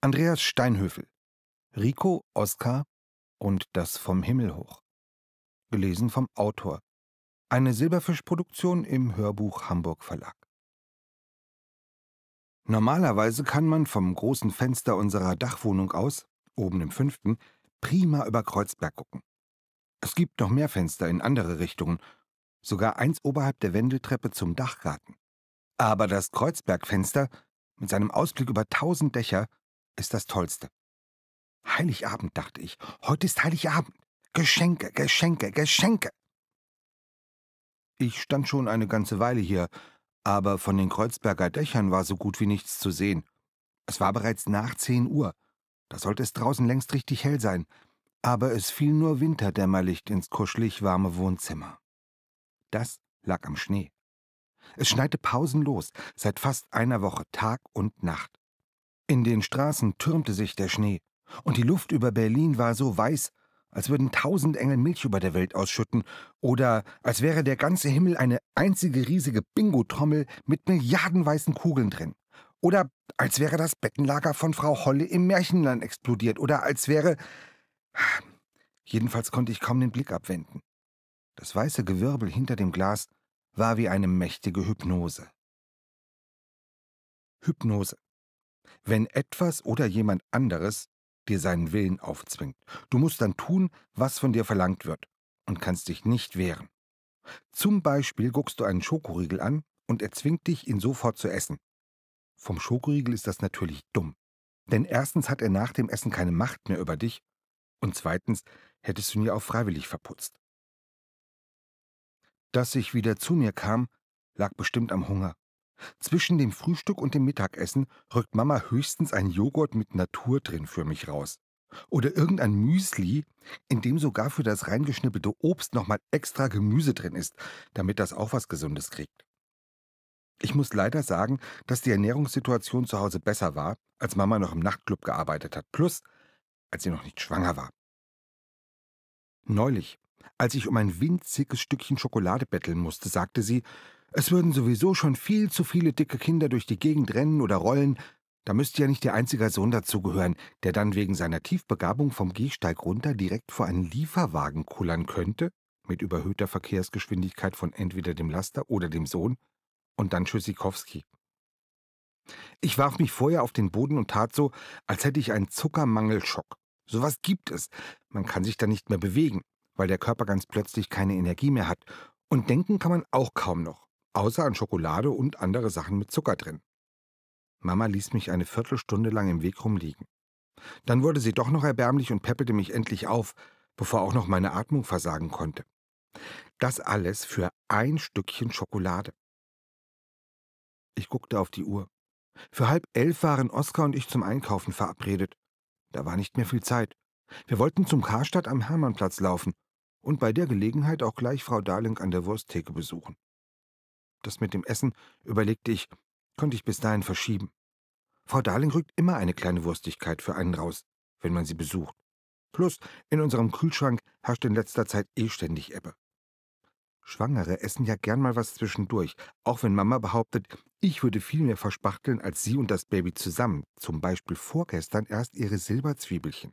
Andreas Steinhöfel, Rico Oskar und das vom Himmel hoch. Gelesen vom Autor. Eine Silberfischproduktion im Hörbuch Hamburg Verlag. Normalerweise kann man vom großen Fenster unserer Dachwohnung aus, oben im fünften, prima über Kreuzberg gucken. Es gibt noch mehr Fenster in andere Richtungen, sogar eins oberhalb der Wendeltreppe zum Dachgarten. Aber das Kreuzbergfenster, mit seinem Ausblick über tausend Dächer, ist das Tollste. Heiligabend, dachte ich. Heute ist Heiligabend. Geschenke, Geschenke, Geschenke. Ich stand schon eine ganze Weile hier, aber von den Kreuzberger Dächern war so gut wie nichts zu sehen. Es war bereits nach zehn Uhr. Da sollte es draußen längst richtig hell sein, aber es fiel nur Winterdämmerlicht ins kuschelig warme Wohnzimmer. Das lag am Schnee. Es schneite pausenlos, seit fast einer Woche Tag und Nacht. In den Straßen türmte sich der Schnee, und die Luft über Berlin war so weiß, als würden tausend Engel Milch über der Welt ausschütten, oder als wäre der ganze Himmel eine einzige riesige Bingo-Trommel mit Milliarden weißen Kugeln drin. Oder als wäre das Bettenlager von Frau Holle im Märchenland explodiert, oder als wäre. Jedenfalls konnte ich kaum den Blick abwenden. Das weiße Gewirbel hinter dem Glas war wie eine mächtige Hypnose. Hypnose wenn etwas oder jemand anderes dir seinen Willen aufzwingt. Du musst dann tun, was von dir verlangt wird und kannst dich nicht wehren. Zum Beispiel guckst du einen Schokoriegel an und er zwingt dich, ihn sofort zu essen. Vom Schokoriegel ist das natürlich dumm. Denn erstens hat er nach dem Essen keine Macht mehr über dich und zweitens hättest du ihn ja auch freiwillig verputzt. Dass ich wieder zu mir kam, lag bestimmt am Hunger. Zwischen dem Frühstück und dem Mittagessen rückt Mama höchstens einen Joghurt mit Natur drin für mich raus. Oder irgendein Müsli, in dem sogar für das reingeschnippelte Obst nochmal extra Gemüse drin ist, damit das auch was Gesundes kriegt. Ich muss leider sagen, dass die Ernährungssituation zu Hause besser war, als Mama noch im Nachtclub gearbeitet hat, plus als sie noch nicht schwanger war. Neulich, als ich um ein winziges Stückchen Schokolade betteln musste, sagte sie, es würden sowieso schon viel zu viele dicke Kinder durch die Gegend rennen oder rollen. Da müsste ja nicht der einzige Sohn dazugehören, der dann wegen seiner Tiefbegabung vom Gehsteig runter direkt vor einen Lieferwagen kullern könnte, mit überhöhter Verkehrsgeschwindigkeit von entweder dem Laster oder dem Sohn, und dann Tschüssikowski. Ich warf mich vorher auf den Boden und tat so, als hätte ich einen Zuckermangelschock. Sowas gibt es. Man kann sich dann nicht mehr bewegen, weil der Körper ganz plötzlich keine Energie mehr hat. Und denken kann man auch kaum noch außer an Schokolade und andere Sachen mit Zucker drin. Mama ließ mich eine Viertelstunde lang im Weg rumliegen. Dann wurde sie doch noch erbärmlich und peppelte mich endlich auf, bevor auch noch meine Atmung versagen konnte. Das alles für ein Stückchen Schokolade. Ich guckte auf die Uhr. Für halb elf waren Oskar und ich zum Einkaufen verabredet. Da war nicht mehr viel Zeit. Wir wollten zum Karstadt am Hermannplatz laufen und bei der Gelegenheit auch gleich Frau Darling an der Wursttheke besuchen. Das mit dem Essen, überlegte ich, konnte ich bis dahin verschieben. Frau Darling rückt immer eine kleine Wurstigkeit für einen raus, wenn man sie besucht. Plus, in unserem Kühlschrank herrscht in letzter Zeit eh ständig Ebbe. Schwangere essen ja gern mal was zwischendurch, auch wenn Mama behauptet, ich würde viel mehr verspachteln als sie und das Baby zusammen, zum Beispiel vorgestern erst ihre Silberzwiebelchen.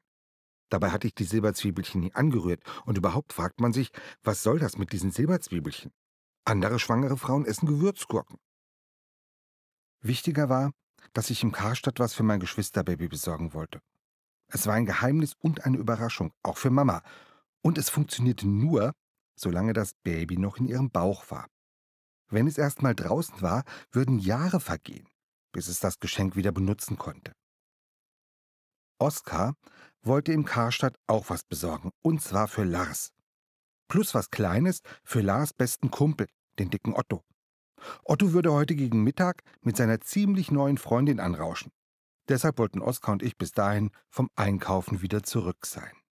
Dabei hatte ich die Silberzwiebelchen nie angerührt und überhaupt fragt man sich, was soll das mit diesen Silberzwiebelchen? Andere schwangere Frauen essen Gewürzgurken. Wichtiger war, dass ich im Karstadt was für mein Geschwisterbaby besorgen wollte. Es war ein Geheimnis und eine Überraschung, auch für Mama. Und es funktionierte nur, solange das Baby noch in ihrem Bauch war. Wenn es erst mal draußen war, würden Jahre vergehen, bis es das Geschenk wieder benutzen konnte. Oskar wollte im Karstadt auch was besorgen, und zwar für Lars. Plus was Kleines für Lars besten Kumpel den dicken Otto. Otto würde heute gegen Mittag mit seiner ziemlich neuen Freundin anrauschen. Deshalb wollten Oskar und ich bis dahin vom Einkaufen wieder zurück sein.